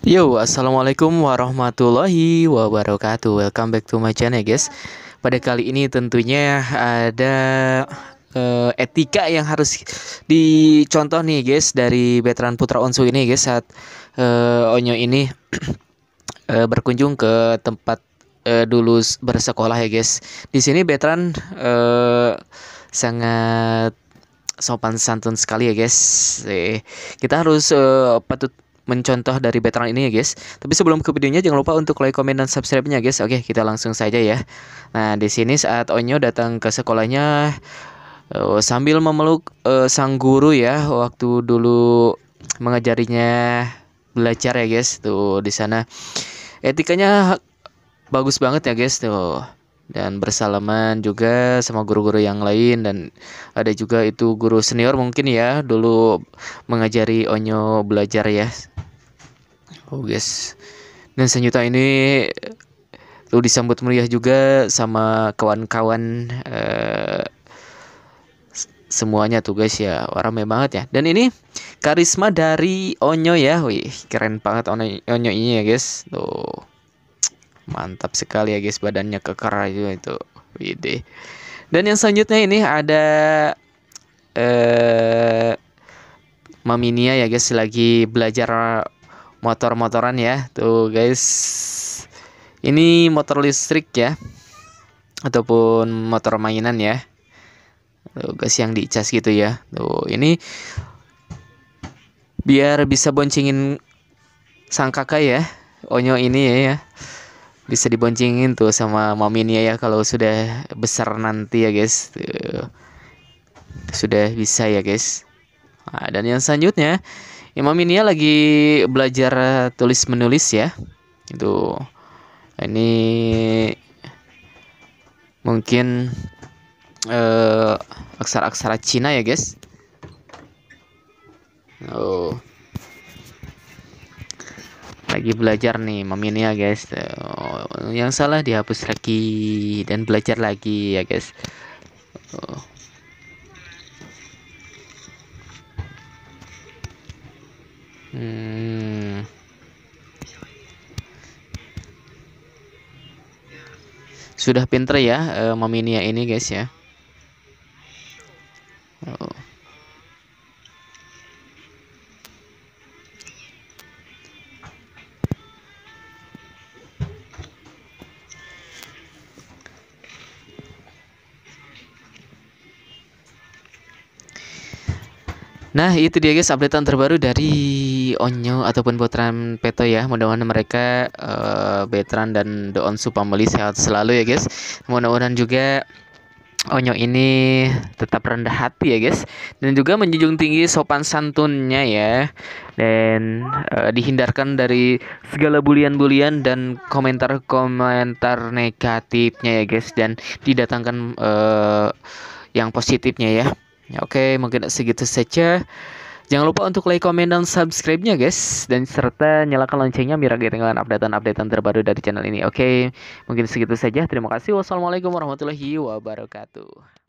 Yo, assalamualaikum warahmatullahi wabarakatuh. Welcome back to my channel, guys. Pada kali ini tentunya ada uh, etika yang harus dicontoh nih, guys, dari veteran Putra Onsu ini, guys, saat uh, Onyo ini uh, berkunjung ke tempat uh, dulu bersekolah ya, guys. Di sini veteran uh, sangat sopan santun sekali ya guys. Kita harus uh, patut mencontoh dari veteran ini ya guys. Tapi sebelum ke videonya jangan lupa untuk like, komen dan subscribe-nya guys. Oke, kita langsung saja ya. Nah, di sini saat Onyo datang ke sekolahnya uh, sambil memeluk uh, sang guru ya waktu dulu mengajarinya belajar ya guys. Tuh di sana etikanya bagus banget ya guys tuh. Dan bersalaman juga sama guru-guru yang lain dan ada juga itu guru senior mungkin ya dulu mengajari Onyo belajar ya Oh guys. Dan selanjutnya ini lu eh, disambut meriah juga sama kawan-kawan eh, semuanya tuh guys ya orang banget ya. Dan ini karisma dari Onyo ya. Wih, keren banget Onyo, Onyo ini ya guys. Tuh. Mantap sekali ya guys badannya keker juga itu. Wih Dan yang selanjutnya ini ada eh Maminia ya guys lagi belajar motor-motoran ya tuh guys ini motor listrik ya ataupun motor mainan ya tuh guys yang dicas gitu ya tuh ini biar bisa boncingin sang kakak ya onyo ini ya, ya bisa diboncingin tuh sama maminya ya kalau sudah besar nanti ya guys tuh. sudah bisa ya guys nah, dan yang selanjutnya Imam ya, Inia lagi belajar tulis menulis ya. Itu ini mungkin uh, aksara-aksara Cina ya, guys. Oh. Lagi belajar nih Imam ya, guys. Oh, yang salah dihapus lagi dan belajar lagi ya, guys. Oh. sudah pinter ya uh, meminia ini guys ya Nah itu dia guys updatean terbaru dari Onyo ataupun Botran Peto ya Mudah-mudahan mereka uh, Betran dan The onsu pameli sehat selalu ya guys Mudah-mudahan juga Onyo ini tetap rendah hati ya guys Dan juga menjunjung tinggi sopan santunnya ya Dan uh, dihindarkan dari segala bulian-bulian dan komentar-komentar negatifnya ya guys Dan didatangkan uh, yang positifnya ya Ya, oke, mungkin segitu saja. Jangan lupa untuk like, comment, dan subscribe-nya guys. Dan serta nyalakan loncengnya biar gak ketinggalan updatean-updatean terbaru dari channel ini. Oke, mungkin segitu saja. Terima kasih. Wassalamualaikum warahmatullahi wabarakatuh.